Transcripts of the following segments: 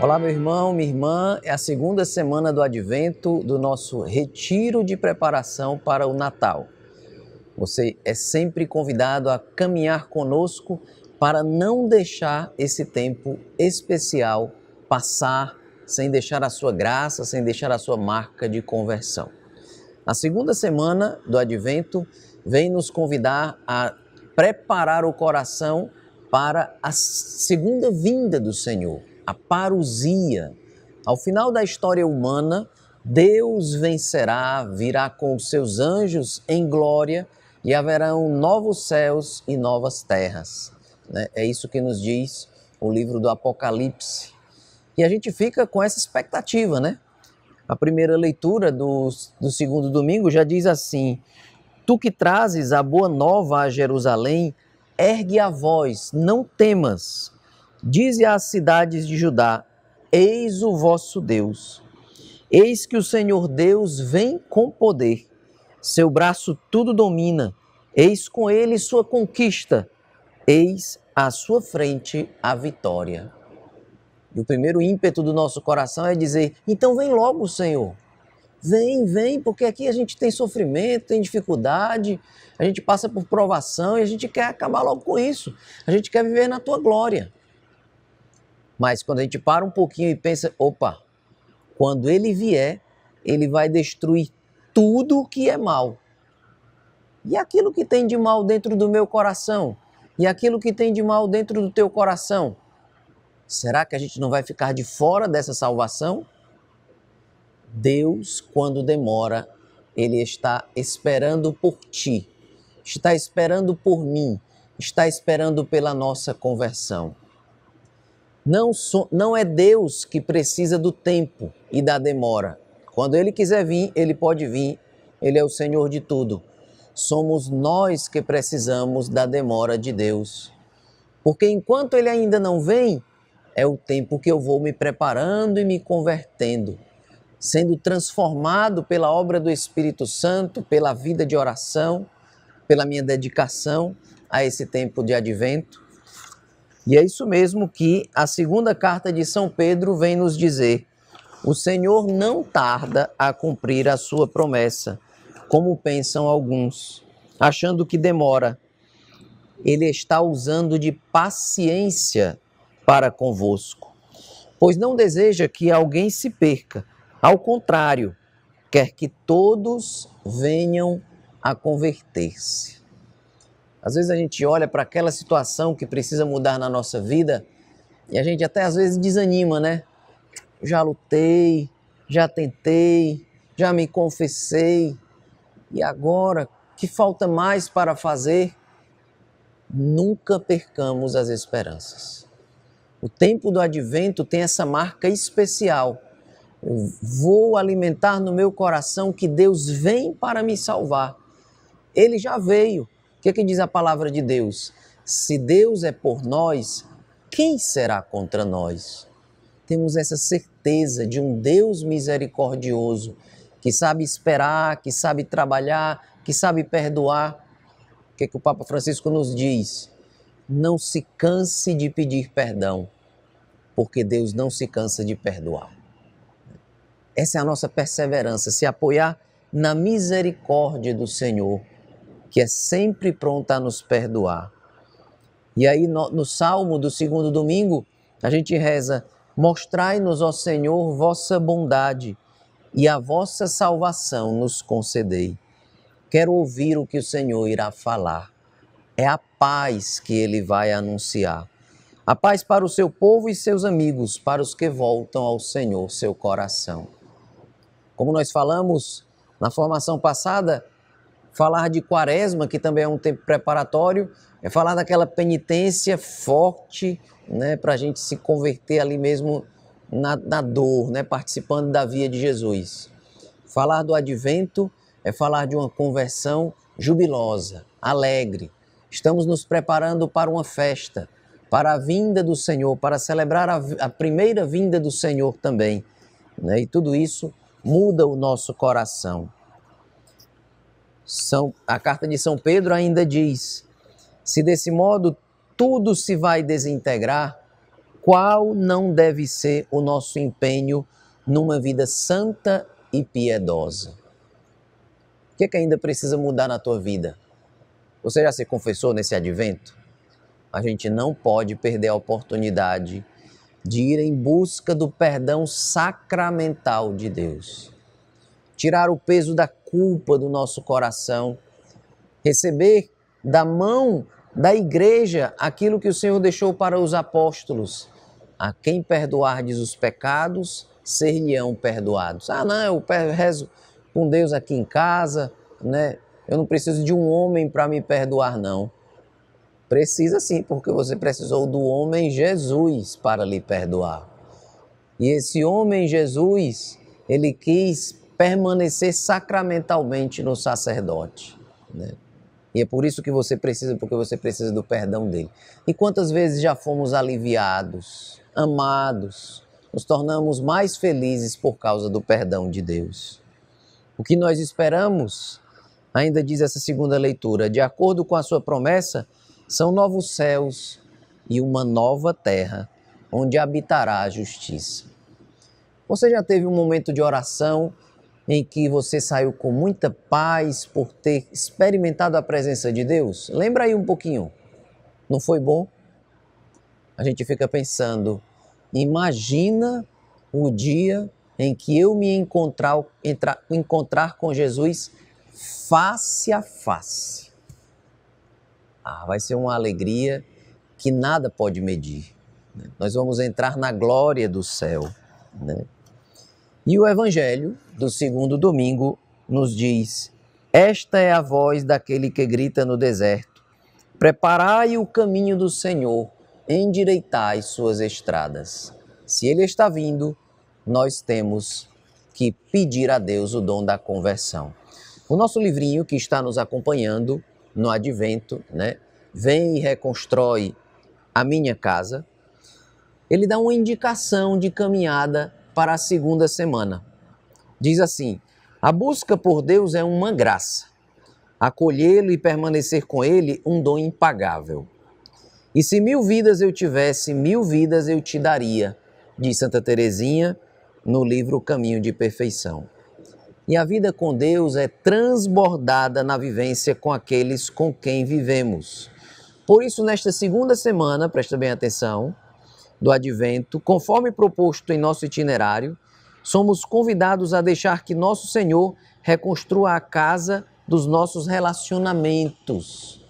Olá, meu irmão, minha irmã. É a segunda semana do advento do nosso retiro de preparação para o Natal. Você é sempre convidado a caminhar conosco para não deixar esse tempo especial passar sem deixar a sua graça, sem deixar a sua marca de conversão. A segunda semana do advento vem nos convidar a preparar o coração para a segunda vinda do Senhor a parousia. Ao final da história humana, Deus vencerá, virá com os seus anjos em glória e haverão novos céus e novas terras. Né? É isso que nos diz o livro do Apocalipse. E a gente fica com essa expectativa, né? A primeira leitura do, do segundo domingo já diz assim: Tu que trazes a boa nova a Jerusalém, ergue a voz, não temas, Dize às cidades de Judá: Eis o vosso Deus. Eis que o Senhor Deus vem com poder. Seu braço tudo domina. Eis com ele sua conquista. Eis à sua frente a vitória. E o primeiro ímpeto do nosso coração é dizer: então vem logo, Senhor. Vem, vem, porque aqui a gente tem sofrimento, tem dificuldade, a gente passa por provação e a gente quer acabar logo com isso. A gente quer viver na tua glória. Mas quando a gente para um pouquinho e pensa, opa, quando ele vier, ele vai destruir tudo que é mal. E aquilo que tem de mal dentro do meu coração? E aquilo que tem de mal dentro do teu coração? Será que a gente não vai ficar de fora dessa salvação? Deus, quando demora, Ele está esperando por ti, está esperando por mim, está esperando pela nossa conversão. Não, so, não é Deus que precisa do tempo e da demora. Quando Ele quiser vir, Ele pode vir. Ele é o Senhor de tudo. Somos nós que precisamos da demora de Deus. Porque enquanto Ele ainda não vem, é o tempo que eu vou me preparando e me convertendo, sendo transformado pela obra do Espírito Santo, pela vida de oração, pela minha dedicação a esse tempo de advento e é isso mesmo que a segunda carta de São Pedro vem nos dizer. O Senhor não tarda a cumprir a sua promessa, como pensam alguns, achando que demora. Ele está usando de paciência para convosco, pois não deseja que alguém se perca. Ao contrário, quer que todos venham a converter-se. Às vezes a gente olha para aquela situação que precisa mudar na nossa vida e a gente até às vezes desanima, né? Já lutei, já tentei, já me confessei. E agora, que falta mais para fazer? Nunca percamos as esperanças. O tempo do advento tem essa marca especial. Eu vou alimentar no meu coração que Deus vem para me salvar. Ele já veio o que, é que diz a palavra de Deus? Se Deus é por nós, quem será contra nós? Temos essa certeza de um Deus misericordioso que sabe esperar, que sabe trabalhar, que sabe perdoar. O que, é que o Papa Francisco nos diz? Não se canse de pedir perdão, porque Deus não se cansa de perdoar. Essa é a nossa perseverança, se apoiar na misericórdia do Senhor que é sempre pronta a nos perdoar. E aí, no, no salmo do segundo domingo, a gente reza: Mostrai-nos, ó Senhor, vossa bondade e a vossa salvação nos concedei. Quero ouvir o que o Senhor irá falar. É a paz que ele vai anunciar. A paz para o seu povo e seus amigos, para os que voltam ao Senhor seu coração. Como nós falamos na formação passada, falar de quaresma, que também é um tempo preparatório, é falar daquela penitência forte, né, para a gente se converter ali mesmo na, na dor, né, participando da via de Jesus. Falar do advento é falar de uma conversão jubilosa, alegre. Estamos nos preparando para uma festa, para a vinda do Senhor, para celebrar a, a primeira vinda do Senhor também. Né? E tudo isso muda o nosso coração. São, a carta de São Pedro ainda diz: se desse modo tudo se vai desintegrar, qual não deve ser o nosso empenho numa vida santa e piedosa? O que, é que ainda precisa mudar na tua vida? Você já se confessou nesse advento? A gente não pode perder a oportunidade de ir em busca do perdão sacramental de Deus tirar o peso da culpa do nosso coração, receber da mão da igreja aquilo que o Senhor deixou para os apóstolos. A quem perdoardes os pecados, ser-lhe-ão perdoados. Ah, não, eu rezo com Deus aqui em casa, né? Eu não preciso de um homem para me perdoar, não. Precisa sim, porque você precisou do homem Jesus para lhe perdoar. E esse homem Jesus, ele quis permanecer sacramentalmente no sacerdote. Né? E é por isso que você precisa, porque você precisa do perdão dele. E quantas vezes já fomos aliviados, amados, nos tornamos mais felizes por causa do perdão de Deus. O que nós esperamos, ainda diz essa segunda leitura, de acordo com a sua promessa, são novos céus e uma nova terra, onde habitará a justiça. Você já teve um momento de oração em que você saiu com muita paz por ter experimentado a presença de Deus? Lembra aí um pouquinho. Não foi bom? A gente fica pensando, imagina o dia em que eu me encontrar, entrar, encontrar com Jesus face a face. Ah, vai ser uma alegria que nada pode medir. Né? Nós vamos entrar na glória do céu. Né? E o Evangelho do segundo domingo nos diz: Esta é a voz daquele que grita no deserto: Preparai o caminho do Senhor, endireitai suas estradas. Se ele está vindo, nós temos que pedir a Deus o dom da conversão. O nosso livrinho que está nos acompanhando no advento, né? Vem e reconstrói a minha casa. Ele dá uma indicação de caminhada para a segunda semana. Diz assim: a busca por Deus é uma graça, acolhê-lo e permanecer com ele, um dom impagável. E se mil vidas eu tivesse, mil vidas eu te daria, diz Santa Teresinha no livro Caminho de Perfeição. E a vida com Deus é transbordada na vivência com aqueles com quem vivemos. Por isso, nesta segunda semana, presta bem atenção, do advento, conforme proposto em nosso itinerário, somos convidados a deixar que nosso Senhor reconstrua a casa dos nossos relacionamentos.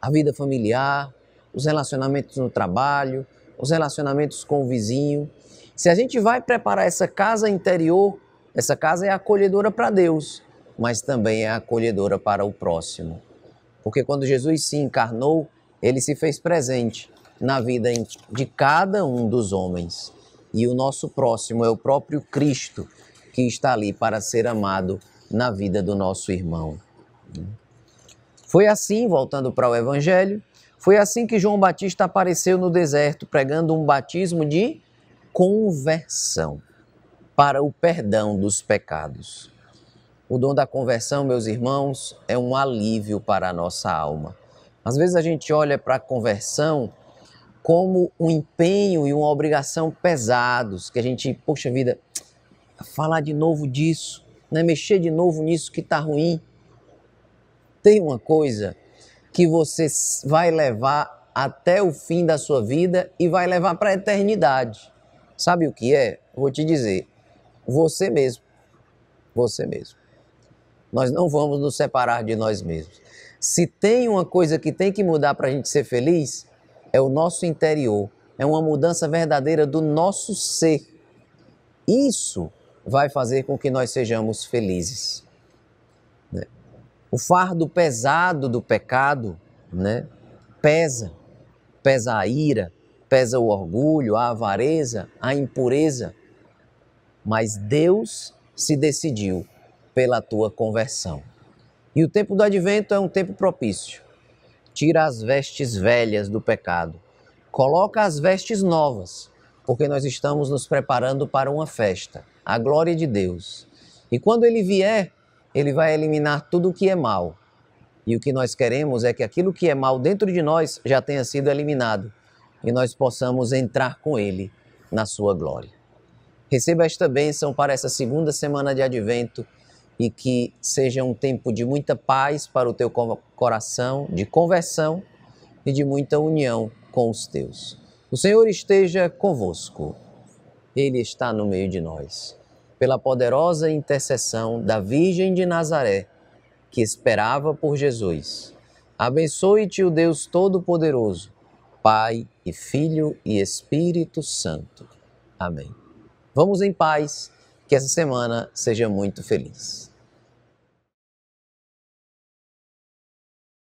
A vida familiar, os relacionamentos no trabalho, os relacionamentos com o vizinho. Se a gente vai preparar essa casa interior, essa casa é acolhedora para Deus, mas também é acolhedora para o próximo. Porque quando Jesus se encarnou, ele se fez presente na vida de cada um dos homens. E o nosso próximo é o próprio Cristo que está ali para ser amado na vida do nosso irmão. Foi assim, voltando para o Evangelho, foi assim que João Batista apareceu no deserto pregando um batismo de conversão para o perdão dos pecados. O dom da conversão, meus irmãos, é um alívio para a nossa alma. Às vezes a gente olha para a conversão como um empenho e uma obrigação pesados, que a gente, poxa vida, falar de novo disso, né? mexer de novo nisso que está ruim. Tem uma coisa que você vai levar até o fim da sua vida e vai levar para a eternidade. Sabe o que é? Vou te dizer. Você mesmo. Você mesmo. Nós não vamos nos separar de nós mesmos. Se tem uma coisa que tem que mudar para a gente ser feliz, é o nosso interior, é uma mudança verdadeira do nosso ser. Isso vai fazer com que nós sejamos felizes. Né? O fardo pesado do pecado né, pesa, pesa a ira, pesa o orgulho, a avareza, a impureza. Mas Deus se decidiu pela tua conversão. E o tempo do advento é um tempo propício tira as vestes velhas do pecado, coloca as vestes novas, porque nós estamos nos preparando para uma festa, a glória de Deus. E quando ele vier, ele vai eliminar tudo o que é mal. E o que nós queremos é que aquilo que é mal dentro de nós já tenha sido eliminado e nós possamos entrar com ele na sua glória. Receba esta bênção para essa segunda semana de advento e que seja um tempo de muita paz para o teu coração, de conversão e de muita união com os teus. O Senhor esteja convosco, Ele está no meio de nós. Pela poderosa intercessão da Virgem de Nazaré, que esperava por Jesus, abençoe-te o Deus Todo-Poderoso, Pai e Filho e Espírito Santo. Amém. Vamos em paz, que essa semana seja muito feliz.